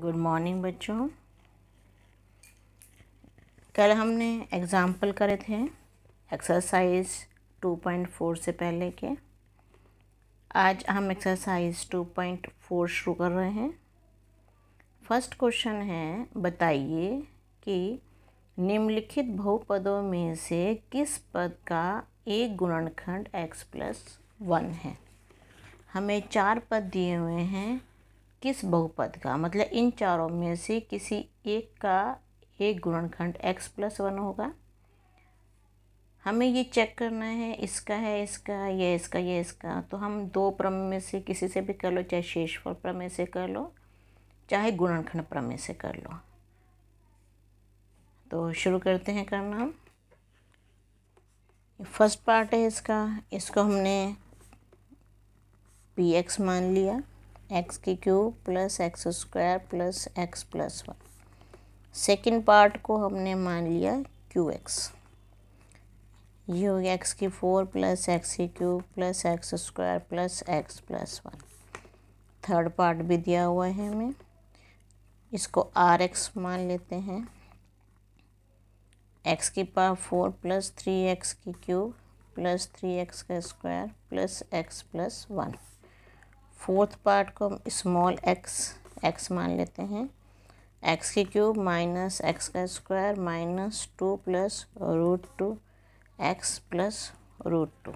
good morning बच्चों कल हमने एग्ज़ाम्पल करे थे एक्सरसाइज 2.4 से पहले के आज हम एक्सरसाइज 2.4 शुरू कर रहे हैं फर्स्ट क्वेश्चन है बताइए कि निम्नलिखित बहुपदों में से किस पद का एक गुणनखंड x प्लस वन है हमें चार पद दिए हुए हैं किस बहुपद का मतलब इन चारों में से किसी एक का एक गुणनखंड x प्लस वन होगा हमें ये चेक करना है इसका है इसका ये इसका ये इसका तो हम दो प्रमेय में से किसी से भी कर लो चाहे शेषफल प्रमेय से कर लो चाहे गुणनखंड प्रमेय से कर लो तो शुरू करते हैं करना हम फर्स्ट पार्ट है इसका इसको हमने पी एक्स मान लिया एक्स की cube plus x square plus x plus one second part को हमने मान लिया क्यू एक्स ये हो गया एक्स की फोर प्लस एक्स की cube plus x square plus x plus one third part भी दिया हुआ है हमें इसको आर एक्स मान लेते हैं एक्स की power four plus three x की क्यूब प्लस थ्री एक्स का square plus x plus one fourth part को हम स्मॉल एक्स एक्स मान लेते हैं एक्स की क्यूब माइनस एक्स का square minus two plus root two x plus root two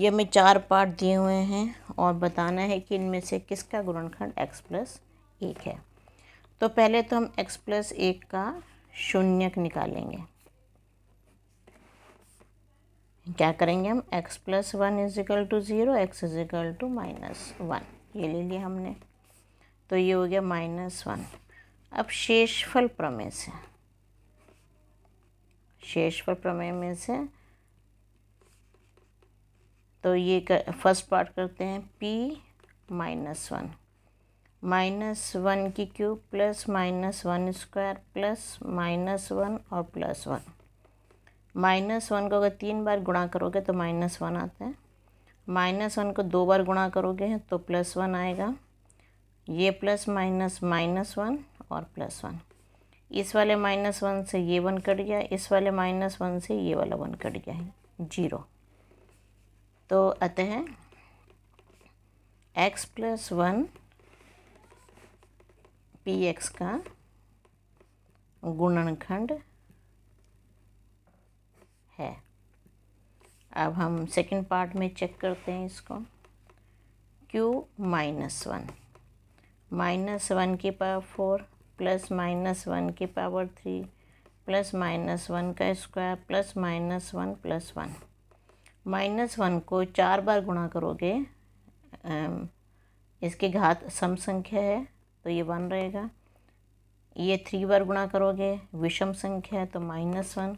ये हमें चार पार्ट दिए हुए हैं और बताना है कि इनमें से किसका गुणनखंड एक्स प्लस एक है तो पहले तो हम एक्स प्लस एक का शून्यक निकालेंगे क्या करेंगे हम x plus one is equal to zero x is equal to minus one ये ले लिया हमने तो ये हो गया माइनस वन अब शेषफल प्रमेय से शेषफल प्रमेय में से तो ये कर, फर्स्ट पार्ट करते हैं p minus one minus one की cube plus minus one square plus minus one और प्लस वन माइनस वन को अगर तीन बार गुणा करोगे तो माइनस वन आता है माइनस वन को दो बार गुणा करोगे तो प्लस वन आएगा ये प्लस माइनस माइनस वन और प्लस वन इस वाले माइनस वन से ये वन कट गया इस वाले माइनस वन से ये वाला वन कट गया है जीरो तो अतः x plus one P x का गुणनखंड है अब हम सेकंड पार्ट में चेक करते हैं इसको q minus one minus one की power four plus minus one की power three plus minus one का square plus minus one plus one minus one को चार बार गुणा करोगे इसकी घात सम संख्या है तो ये वन रहेगा ये थ्री बार गुणा करोगे विषम संख्या है तो माइनस वन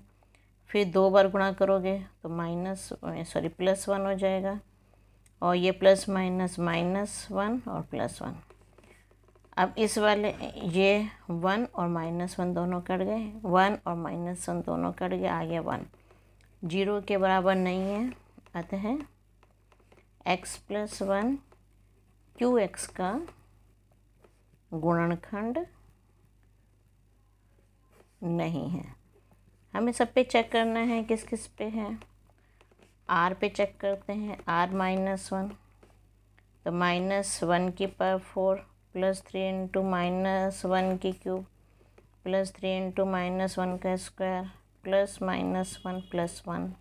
फिर दो बार गुणा करोगे तो माइनस सॉरी प्लस वन हो जाएगा और ये प्लस माइनस माइनस वन और प्लस वन अब इस वाले ये वन और माइनस वन दोनों कट गए वन और माइनस वन दोनों कट गए आगे वन जीरो के बराबर नहीं है अतः x plus one q x का गुणनखंड नहीं है हमें सब पे चेक करना है किस किस पे है आर पे चेक करते हैं आर माइनस वन तो माइनस वन की power four plus three into minus one की cube plus three into minus one का square plus minus one plus one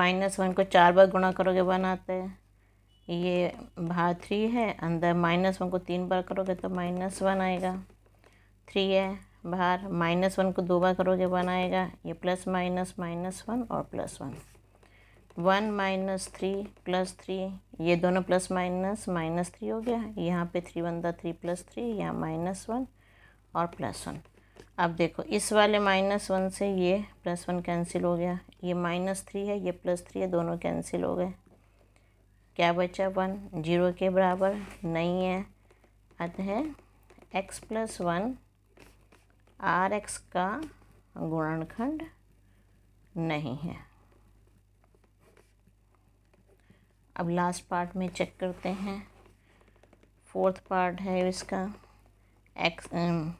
minus one को चार बार गुणा करोगे वन आता है ये भार थ्री है अंदर माइनस वन को तीन बार करोगे तो माइनस वन आएगा थ्री है बाहर माइनस वन को दो बार करोगे वन आएगा ये प्लस माइनस माइनस वन और plus one one minus three plus three ये दोनों प्लस माइनस माइनस थ्री हो गया यहाँ पे three one three plus three यहाँ माइनस वन और प्लस वन अब देखो इस वाले माइनस वन से ये प्लस वन कैंसिल हो गया ये माइनस थ्री है ये प्लस थ्री है दोनों कैंसिल हो गए क्या बचा वन जीरो के बराबर नहीं है अतः x plus one r x का गुणनखंड नहीं है अब लास्ट पार्ट में चेक करते हैं फोर्थ पार्ट है इसका एक्स um,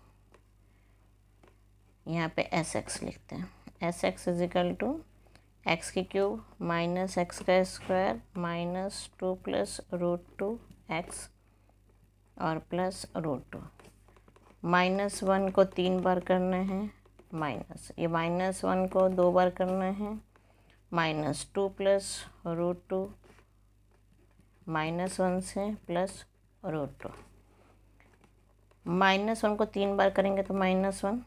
यहाँ पे एस एक्स लिखते हैं s x is equal to x की क्यूब माइनस एक्स का square minus two plus root two x और plus root two minus one को तीन बार करना है माइनस ये माइनस वन को दो बार करना है minus two plus root two minus one से plus root two minus one को तीन बार करेंगे तो माइनस वन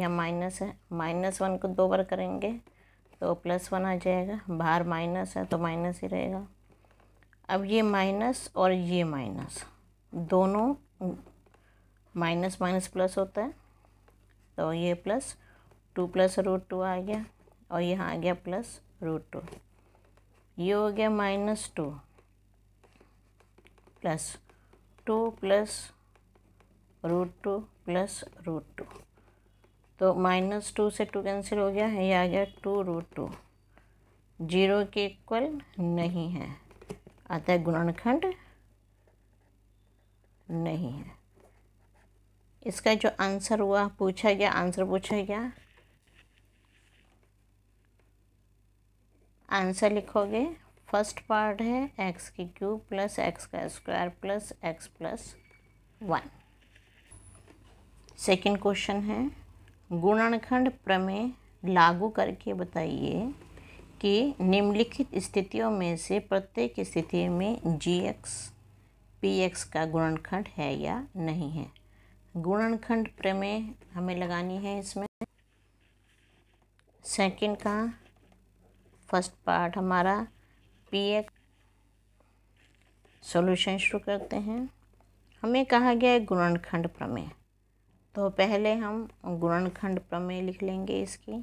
या माइनस है माइनस वन को दो बार करेंगे तो प्लस वन आ जाएगा बाहर माइनस है तो माइनस ही रहेगा अब ये माइनस और ये माइनस दोनों माइनस माइनस प्लस होता है तो ये plus two plus root two आ गया और यहाँ आ गया प्लस रूट टू ये हो गया minus two plus two plus root two plus root two तो माइनस टू से टू कैंसिल हो गया ये आ गया टू रूट टू जीरो के इक्वल नहीं है आता है गुणनखंड नहीं है इसका जो आंसर हुआ पूछा गया आंसर पूछा गया आंसर लिखोगे फर्स्ट पार्ट है एक्स की क्यूब प्लस एक्स का square plus x plus one second question है गुणनखंड प्रमेय लागू करके बताइए कि निम्नलिखित स्थितियों में से प्रत्येक स्थिति में जी एक्स पी एक्स का गुणनखंड है या नहीं है गुणनखंड प्रमेय हमें लगानी है इसमें सेकंड का फर्स्ट पार्ट हमारा पी एक्स सोल्यूशन शुरू करते हैं हमें कहा गया है गुणनखंड प्रमेय तो पहले हम गुणनखंड प्रमेय लिख लेंगे इसकी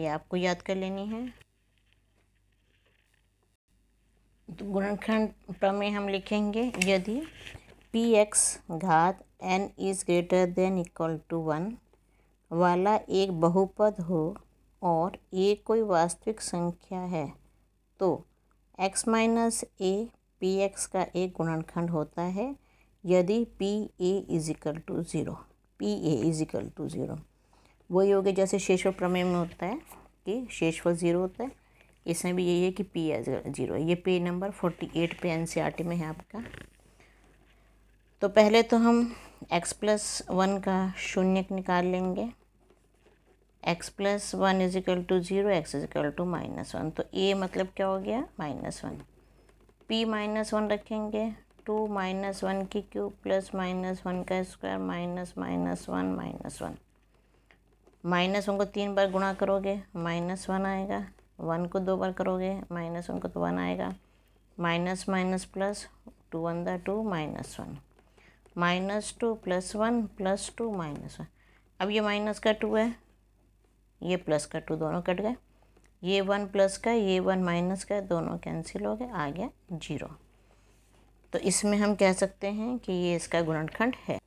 ये आपको याद कर लेनी है तो गुणनखंड प्रमेय हम लिखेंगे यदि पी एक्स घात n is greater than equal to one वाला एक बहुपद हो और ए कोई वास्तविक संख्या है तो x minus a p x का एक गुणनखंड होता है यदि p a is equal to zero p a is equal to zero वही हो गया जैसे शेषव प्रमेय में होता है कि शेषफल ज़ीरो होता है इसमें भी यही है कि पी ज़ीरो ये पेज नंबर फोर्टी एट पे एन e में है आपका तो पहले तो हम x प्लस वन का शून्य निकाल लेंगे x plus one is equal to zero x is equal to minus one तो ए मतलब क्या हो गया minus one p minus one रखेंगे टू माइनस वन की क्यूब प्लस माइनस वन का square minus minus one minus one minus one को तीन बार गुणा करोगे माइनस वन आएगा वन को दो बार करोगे माइनस वन को तो वन आएगा minus minus plus two one the two minus one minus two plus one plus two minus one अब ये माइनस का टू है ये प्लस का टू दोनों कट गए ये वन प्लस का ये वन माइनस का दोनों कैंसिल हो गए आ गया जीरो तो इसमें हम कह सकते हैं कि ये इसका गुणनखंड है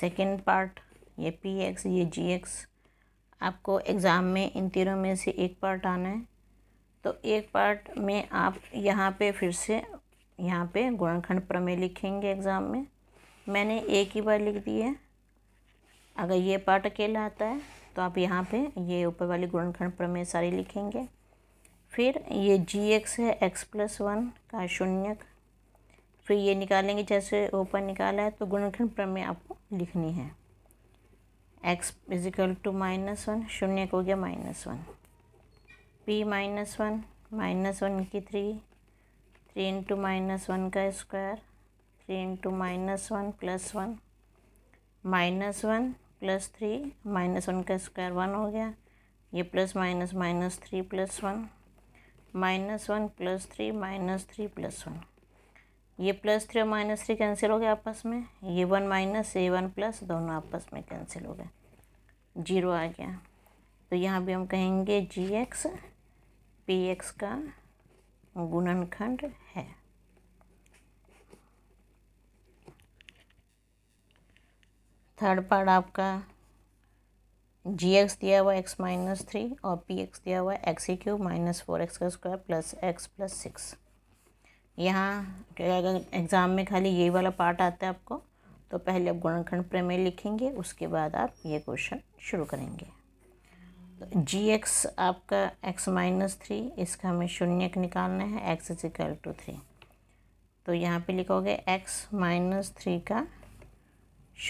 सेकेंड पार्ट ये पी एक्स ये जी एक्स आपको एग्ज़ाम में इन तीनों में से एक पार्ट आना है तो एक पार्ट में आप यहाँ पे फिर से यहाँ पे गुणनखंड प्रमेय लिखेंगे एग्ज़ाम में मैंने एक ही बार लिख दी है अगर ये पार्ट अकेला आता है तो आप यहाँ पे ये ऊपर वाली गुणनखंड प्रमेय सारी लिखेंगे फिर ये जी एक्स है एक्स प्लस वन का शून्य फिर ये निकालेंगे जैसे ऊपर निकाला है तो गुणनखंड प्रमेय आपको लिखनी है x is equal to minus one शून्य हो गया minus one p minus one minus one की three three into minus one का square three into minus one plus one minus one plus three minus one का स्क्वायर वन हो गया ये plus minus minus three plus one minus one plus three minus three plus one ये plus three और minus three cancel हो गया आपस में ये one minus a one plus दोनों आपस में कैंसिल हो गए जीरो आ गया तो यहाँ भी हम कहेंगे जी एक्स पी एक्स का गुणनखंड है थर्ड पार्ट आपका जी एक्स दिया हुआ एक्स माइनस थ्री और पी एक्स दिया हुआ x e cube minus four x का square plus x plus six यहाँ अगर एग्ज़ाम में खाली यही वाला पार्ट आता है आपको तो पहले आप गुणनखंड प्रमेय लिखेंगे उसके बाद आप ये क्वेश्चन शुरू करेंगे तो जी एक्स आपका एक्स माइनस थ्री इसका हमें शून्य निकालना है x is equal to three तो यहाँ पे लिखोगे एक्स माइनस थ्री का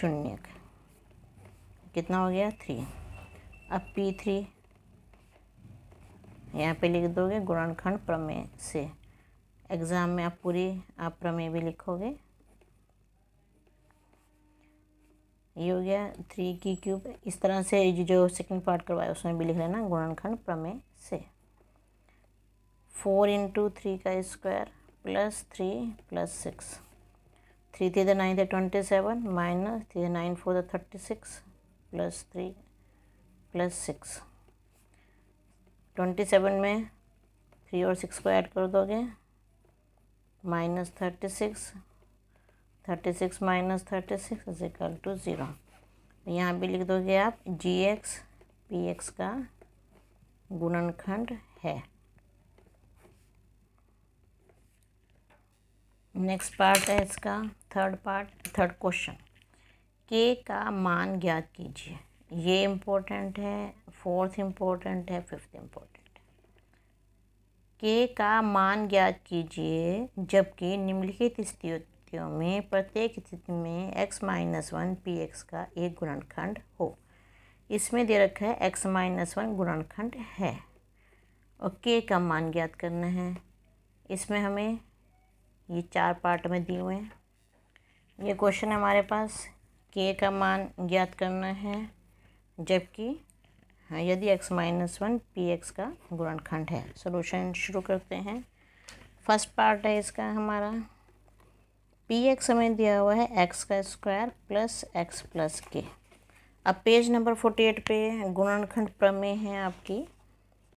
शून्यक कितना हो गया थ्री अब पी थ्री यहाँ पे लिख दोगे गुणनखंड प्रमेय से एग्ज़ाम में आप पूरी आप प्रमेय भी लिखोगे ये हो गया थ्री की क्यूब इस तरह से जो सेकंड पार्ट करवाया उसमें भी लिख लेना गुणनखंड प्रमेय से फोर इंटू थ्री का square plus three plus six three three the nine थे twenty seven minus three nine four the thirty six plus three plus six twenty seven में थ्री और सिक्स को ऐड कर दोगे minus thirty six thirty six minus thirty six is equal to zero यहाँ भी लिख दोगे आप जी एक्स पी एक्स का गुणनखंड है नेक्स्ट पार्ट है इसका थर्ड पार्ट थर्ड क्वेश्चन के का मान ज्ञात कीजिए ये इम्पोर्टेंट है फोर्थ इम्पोर्टेंट है फिफ्थ इम्पोर्टेंट है के का मान ज्ञात कीजिए जबकि निम्नलिखित स्थितियों में प्रत्येक स्थिति में X minus one P x का एक गुणनखंड हो इसमें दे रखा है एक्स माइनस वन गुणनखंड है और के का मान ज्ञात करना है इसमें हमें ये चार पार्ट में दिए हुए हैं ये क्वेश्चन है हमारे पास के का मान ज्ञात करना है जबकि हाँ, यदि X minus one P x का गुणनखंड है सोलूशन शुरू करते हैं फर्स्ट पार्ट है इसका हमारा पी एक्स हमें दिया हुआ है एक्स का स्क्वायर प्लस एक्स प्लस के अब पेज नंबर फोर्टी एट पे गुणनखंड प्रमेय है आपकी